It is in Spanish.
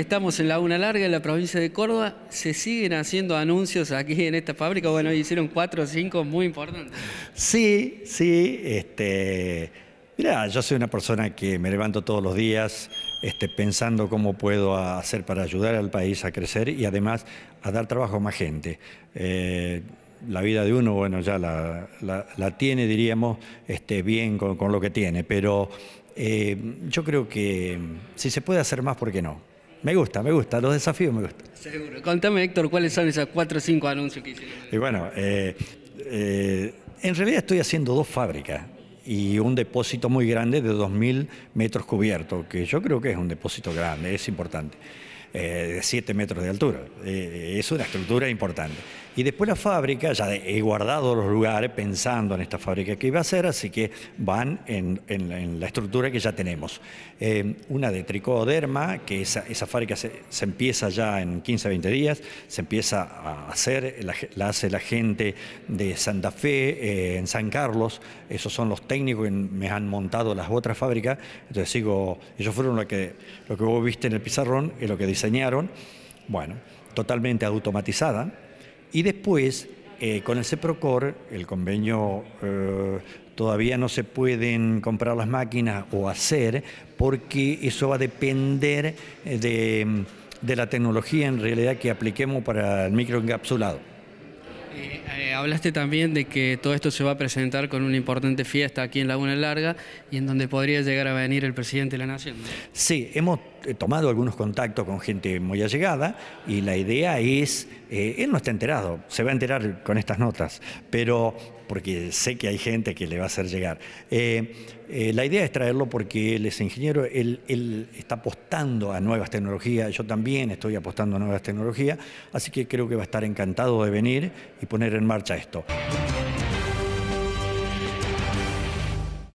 estamos en la una Larga, en la provincia de Córdoba. Se siguen haciendo anuncios aquí en esta fábrica. Bueno, hicieron cuatro o cinco muy importantes. Sí, sí. Este, mira, yo soy una persona que me levanto todos los días este, pensando cómo puedo hacer para ayudar al país a crecer y además a dar trabajo a más gente. Eh, la vida de uno, bueno, ya la, tiene, diríamos, este, bien con, lo que tiene, pero eh, yo creo que si se puede hacer más, ¿por qué no? Me gusta, me gusta, los desafíos me gustan. Seguro. Contame, Héctor, ¿cuáles son esos cuatro o cinco anuncios que hiciste? Y bueno, eh, eh, en realidad estoy haciendo dos fábricas y un depósito muy grande de 2.000 metros cubiertos, que yo creo que es un depósito grande, es importante. Eh, de 7 metros de altura. Eh, es una estructura importante. Y después la fábrica, ya he guardado los lugares pensando en esta fábrica que iba a hacer, así que van en, la estructura que ya tenemos. Eh, una de tricoderma, que esa, esa fábrica se, empieza ya en 15, 20 días, se empieza a hacer, la, hace la gente de Santa Fe, en San Carlos, esos son los técnicos que me han montado las otras fábricas, entonces sigo, ellos fueron lo que, lo que vos viste en el pizarrón, y lo que dice bueno, totalmente automatizada. Y después, eh, con el CEPROCOR, el convenio eh, todavía no se pueden comprar las máquinas o hacer, porque eso va a depender eh, de, de la tecnología en realidad que apliquemos para el microencapsulado. Eh, hablaste también de que todo esto se va a presentar con una importante fiesta aquí en Laguna Larga y en donde podría llegar a venir el presidente de la Nación. Sí, hemos eh, tomado algunos contactos con gente muy allegada y la idea es, eh, él no está enterado, se va a enterar con estas notas, pero porque sé que hay gente que le va a hacer llegar. Eh, eh, la idea es traerlo porque él es ingeniero, él, está apostando a nuevas tecnologías, yo también estoy apostando a nuevas tecnologías, así que creo que va a estar encantado de venir y poner en marcha esto.